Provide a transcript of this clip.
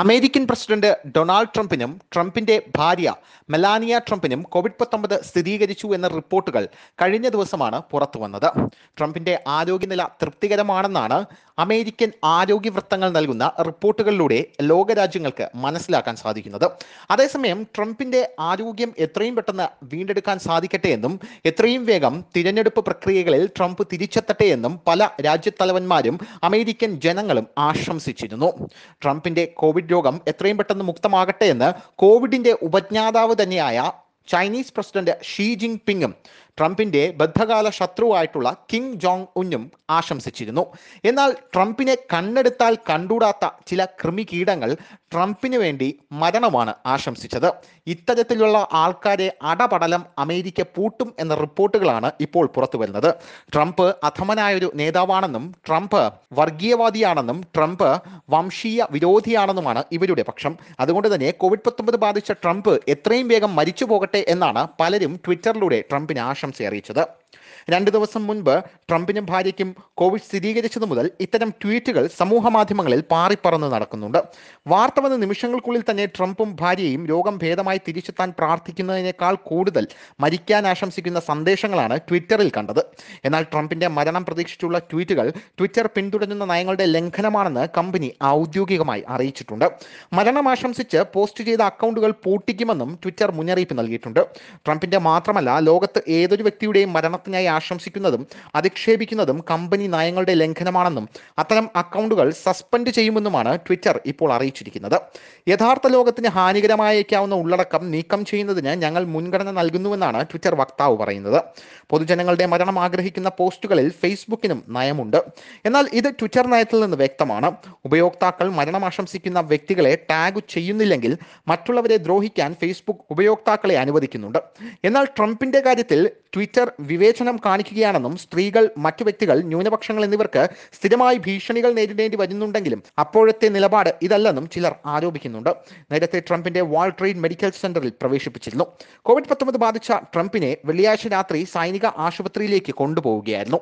American president Donald ട്രംപിനും ട്രംപിന്റെ ഭാര്യ Melania ട്രംപിനും Covid പത്തൊമ്പത് സ്ഥിരീകരിച്ചു എന്ന റിപ്പോർട്ടുകൾ കഴിഞ്ഞ ദിവസമാണ് പുറത്തു വന്നത് ട്രംപിന്റെ ആരോഗ്യനില തൃപ്തികരമാണെന്നാണ് അമേരിക്കൻ ആരോഗ്യ വൃത്തങ്ങൾ നൽകുന്ന റിപ്പോർട്ടുകളിലൂടെ ലോകരാജ്യങ്ങൾക്ക് മനസ്സിലാക്കാൻ സാധിക്കുന്നത് അതേസമയം ട്രംപിന്റെ ആരോഗ്യം എത്രയും പെട്ടെന്ന് വീണ്ടെടുക്കാൻ സാധിക്കട്ടെ എന്നും എത്രയും വേഗം തിരഞ്ഞെടുപ്പ് പ്രക്രിയകളിൽ ട്രംപ് തിരിച്ചെത്തട്ടെ എന്നും പല രാജ്യത്തലവന്മാരും അമേരിക്കൻ ജനങ്ങളും ആശംസിച്ചിരുന്നു ട്രംപിന്റെ കോവിഡ് കോവിഡ് രോഗം എത്രയും പെട്ടെന്ന് മുക്തമാകട്ടെ എന്ന് കോവിഡിന്റെ ഉപജ്ഞാതാവ് തന്നെയായ ചൈനീസ് പ്രസിഡന്റ് ഷീ ജിങ് പിങ്ങും ട്രംപിന്റെ ബദ്ധകാല ശത്രുവായിട്ടുള്ള കിം ജോങ് ഉന്നും ആശംസിച്ചിരുന്നു എന്നാൽ ട്രംപിനെ കണ്ണെടുത്താൽ കണ്ടൂടാത്ത ചില കൃമികീടങ്ങൾ ട്രംപിന് വേണ്ടി മരണമാണ് ആശംസിച്ചത് ഇത്തരത്തിലുള്ള ആൾക്കാരെ അടപടലം അമേരിക്ക പൂട്ടും എന്ന റിപ്പോർട്ടുകളാണ് ഇപ്പോൾ പുറത്തു വരുന്നത് ട്രംപ് അധമനായൊരു നേതാവാണെന്നും ട്രംപ് വർഗീയവാദിയാണെന്നും ട്രംപ് വംശീയ വിരോധിയാണെന്നുമാണ് ഇവരുടെ പക്ഷം അതുകൊണ്ട് തന്നെ കോവിഡ് പത്തൊമ്പത് ബാധിച്ച ട്രംപ് എത്രയും വേഗം മരിച്ചു പോകട്ടെ എന്നാണ് പലരും ട്വിറ്ററിലൂടെ ട്രംപിനെ ആശ ആശംസ അറിയിച്ചത് രണ്ട് ദിവസം മുൻപ് ട്രംപിനും ഭാര്യയ്ക്കും കോവിഡ് സ്ഥിരീകരിച്ചതു മുതൽ ഇത്തരം ട്വീറ്റുകൾ സമൂഹമാധ്യമങ്ങളിൽ പാറിപ്പറന്ന് നടക്കുന്നുണ്ട് വാർത്ത വന്ന നിമിഷങ്ങൾക്കുള്ളിൽ തന്നെ ട്രംപും ഭാര്യയും രോഗം ഭേദമായി തിരിച്ചെത്താൻ പ്രാർത്ഥിക്കുന്നതിനേക്കാൾ കൂടുതൽ മരിക്കാൻ ആശംസിക്കുന്ന സന്ദേശങ്ങളാണ് ട്വിറ്ററിൽ കണ്ടത് എന്നാൽ ട്രംപിന്റെ മരണം പ്രതീക്ഷിച്ചുള്ള ട്വീറ്റുകൾ ട്വിറ്റർ പിന്തുടരുന്ന നയങ്ങളുടെ ലംഘനമാണെന്ന് കമ്പനി ഔദ്യോഗികമായി അറിയിച്ചിട്ടുണ്ട് മരണം ആശംസിച്ച് പോസ്റ്റ് ചെയ്ത അക്കൗണ്ടുകൾ പൂട്ടിക്കുമെന്നും ട്വിറ്റർ മുന്നറിയിപ്പ് നൽകിയിട്ടുണ്ട് ട്രംപിന്റെ മാത്രമല്ല ലോകത്ത് ഏതൊരു വ്യക്തിയുടെയും മരണ പണത്തിനായി ആശംസിക്കുന്നതും അധിക്ഷേപിക്കുന്നതും കമ്പനി നയങ്ങളുടെ ലംഘനമാണെന്നും അത്തരം അക്കൗണ്ടുകൾ സസ്പെൻഡ് ചെയ്യുമെന്നുമാണ് ട്വിറ്റർ ഇപ്പോൾ അറിയിച്ചിരിക്കുന്നത് യഥാർത്ഥ ലോകത്തിന് ഹാനികരമായേക്കാവുന്ന ഉള്ളടക്കം നീക്കം ചെയ്യുന്നതിന് ഞങ്ങൾ മുൻഗണന നൽകുന്നുവെന്നാണ് ട്വിറ്റർ വക്താവ് പറയുന്നത് പൊതുജനങ്ങളുടെ മരണം ആഗ്രഹിക്കുന്ന പോസ്റ്റുകളിൽ ഫേസ്ബുക്കിനും നയമുണ്ട് എന്നാൽ ഇത് ട്വിറ്റർ നയത്തിൽ നിന്ന് വ്യക്തമാണ് ഉപയോക്താക്കൾ മരണം ആശംസിക്കുന്ന വ്യക്തികളെ ടാഗ് ചെയ്യുന്നില്ലെങ്കിൽ മറ്റുള്ളവരെ ദ്രോഹിക്കാൻ ഫേസ്ബുക്ക് ഉപയോക്താക്കളെ അനുവദിക്കുന്നുണ്ട് എന്നാൽ ട്രംപിന്റെ കാര്യത്തിൽ ട്വിറ്റർ വിവേചനം കാണിക്കുകയാണെന്നും സ്ത്രീകൾ മറ്റു വ്യക്തികൾ ന്യൂനപക്ഷങ്ങൾ എന്നിവർക്ക് സ്ഥിരമായി ഭീഷണികൾ നേരിടേണ്ടി വരുന്നുണ്ടെങ്കിലും അപ്പോഴത്തെ നിലപാട് ഇതല്ലെന്നും ചിലർ ആരോപിക്കുന്നുണ്ട് നേരത്തെ ട്രംപിന്റെ വാൾ ട്രേഡ് മെഡിക്കൽ സെന്ററിൽ പ്രവേശിപ്പിച്ചിരുന്നു കോവിഡ് പത്തൊമ്പത് ബാധിച്ച ട്രംപിനെ വെള്ളിയാഴ്ച രാത്രി സൈനിക ആശുപത്രിയിലേക്ക് കൊണ്ടുപോവുകയായിരുന്നു